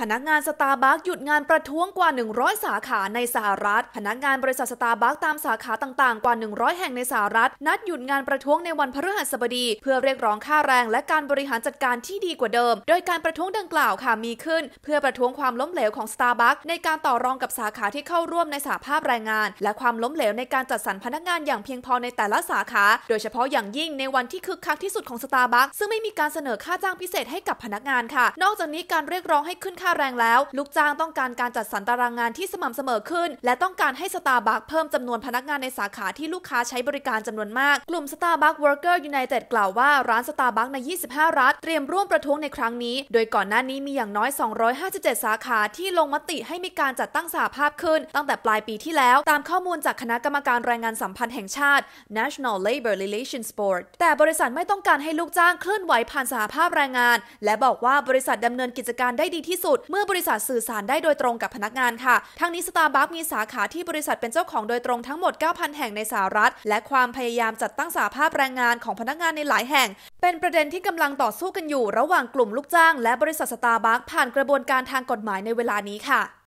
พนักงานสตาร์บัคหยุดงานประท้วงกว่า 100 สาขาในสหรัฐพนักงานบริษัทสตาร์บัคตามสาขาต่างๆกว่า 100 แห่งในสหรัฐ นัดหยุดงานประท้วงในวันพฤหัสบดี เพื่อเรียกร้องค่าแรง และการบริหารจัดการที่ดีกว่าเดิม โดยการประท้วงดังกล่าวค่ะมีขึ้น เพื่อประท้วงความล้มเหลวของสตาร์บัคในการต่อรองกับสาขาที่เข้าร่วมในสหภาพแรงงาน และความล้มเหลวในการจัดสรรพนักงานอย่างเพียงพอในแต่ละสาขาโดยเฉพาะอย่างยิ่งในวันที่คึกคักที่สุดของสตาร์บัคซึ่งไม่มีการเสนอค่าจ้างพิเศษให้กับพนักงานค่ะ นอกจากนี้การเรียกร้องให้ขึ้นค่าาแรงแล้ว ลูกจ้างต้องการการจัดสรรตารางงานที่สม่ำเสมอขึ้น และต้องการให้สตาร์บัคเพิ่มจำนวนพนักงานในสาขาที่ลูกค้าใช้บริการจำนวนมากกลุ่ม s t a r b u c k เ Worker United กล่าวว่าร้าน Starbucks ใน 25 รัฐเตรียมร่วมประท้วงในครั้งนี้ โดยก่อนหน้านี้มีอย่างน้อย 257 สาขาที่ลงมติให้มีการจัดตั้งสหภาพขึ้น ตั้งแต่ปลายปีที่แล้ว ตามข้อมูลจากคณะกรรมการแรงงานสัมพันธ์แห่งชาติ National Labor Relations Board แต่บริษัทไม่ต้องการให้ลูกจ้างเคลื่อนไหวผ่านสหภาพแรงงานและบอกว่าบริษัทดำเนินกิจการได้ดีที่สุดเมื่อบริษัทสื่อสารได้โดยตรงกับพนักงานค่ะ ทั้งนี้สตาร์บัคมีสาขาที่บริษัทเป็นเจ้าของโดยตรงทั้งหมด 9,000 แห่งในสหรัฐ และความพยายามจัดตั้งสาภาพแรงงานของพนักงานในหลายแห่ง เป็นประเด็นที่กำลังต่อสู้กันอยู่ระหว่างกลุ่มลูกจ้าง และบริษัทสตาร์บัคผ่านกระบวนการทางกฎหมายในเวลานี้ค่ะ